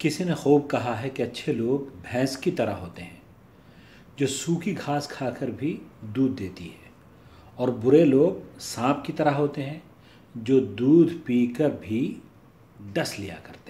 किसी ने खूब कहा है कि अच्छे लोग भैंस की तरह होते हैं जो सूखी घास खाकर भी दूध देती है और बुरे लोग सांप की तरह होते हैं जो दूध पीकर भी डस लिया करते हैं